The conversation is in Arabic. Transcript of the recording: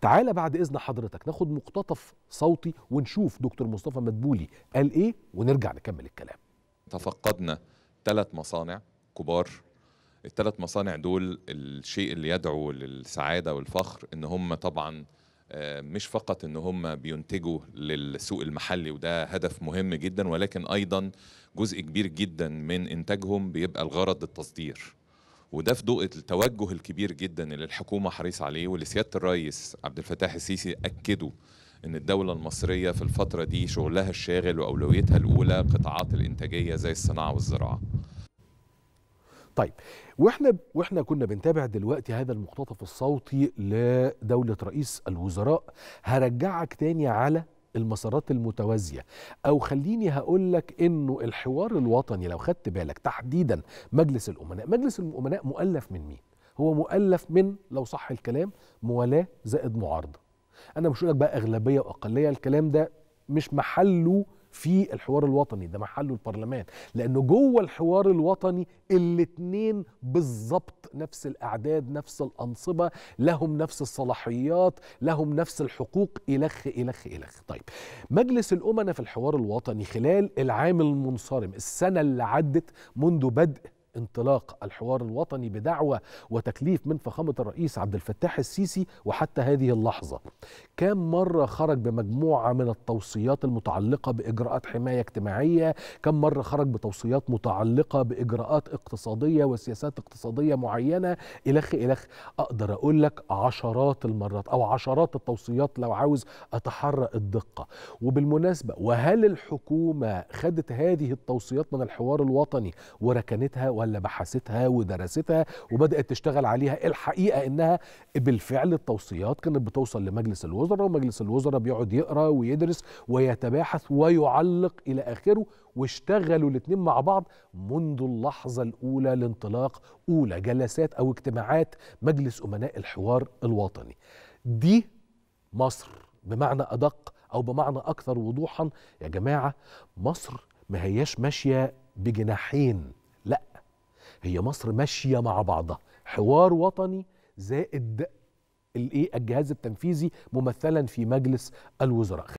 تعالى بعد إذن حضرتك ناخد مقتطف صوتي ونشوف دكتور مصطفى مدبولي قال إيه ونرجع نكمل الكلام تفقدنا ثلاث مصانع كبار الثلاث مصانع دول الشيء اللي يدعو للسعادة والفخر إن هم طبعاً آه، مش فقط ان هم بينتجوا للسوق المحلي وده هدف مهم جدا ولكن ايضا جزء كبير جدا من انتاجهم بيبقى الغرض التصدير وده في ضوء التوجه الكبير جدا اللي الحكومه حريصه عليه واللي سياده الرئيس عبد الفتاح السيسي اكدوا ان الدوله المصريه في الفتره دي شغلها الشاغل واولويتها الاولى قطاعات الانتاجيه زي الصناعه والزراعه طيب واحنا واحنا كنا بنتابع دلوقتي هذا المقتطف الصوتي لدوله رئيس الوزراء هرجعك تاني على المسارات المتوازية أو خليني هقول لك إنه الحوار الوطني لو خدت بالك تحديدا مجلس الأمناء مجلس الأمناء مؤلف من مين؟ هو مؤلف من لو صح الكلام موالاة زائد معارضة أنا مش هقول لك بقى أغلبية وأقلية الكلام ده مش محله في الحوار الوطني ده محله البرلمان لانه جوه الحوار الوطني الاثنين بالظبط نفس الاعداد نفس الانصبه لهم نفس الصلاحيات لهم نفس الحقوق الخ الخ الخ طيب مجلس الامنه في الحوار الوطني خلال العام المنصرم السنه اللي عدت منذ بدء انطلاق الحوار الوطني بدعوة وتكليف من فخامة الرئيس عبد الفتاح السيسي وحتى هذه اللحظة كم مرة خرج بمجموعة من التوصيات المتعلقة بإجراءات حماية اجتماعية كم مرة خرج بتوصيات متعلقة بإجراءات اقتصادية وسياسات اقتصادية معينة إلخ إلخ أقدر أقول لك عشرات المرات أو عشرات التوصيات لو عاوز أتحرى الدقة وبالمناسبة وهل الحكومة خدت هذه التوصيات من الحوار الوطني وركنتها ولا بحثتها ودرستها وبدات تشتغل عليها الحقيقه انها بالفعل التوصيات كانت بتوصل لمجلس الوزراء ومجلس الوزراء بيقعد يقرا ويدرس ويتباحث ويعلق الى اخره واشتغلوا الاثنين مع بعض منذ اللحظه الاولى لانطلاق اولى جلسات او اجتماعات مجلس امناء الحوار الوطني دي مصر بمعنى ادق او بمعنى اكثر وضوحا يا جماعه مصر ما هياش ماشيه بجناحين هي مصر ماشيه مع بعضها حوار وطني زائد الايه الجهاز التنفيذي ممثلا في مجلس الوزراء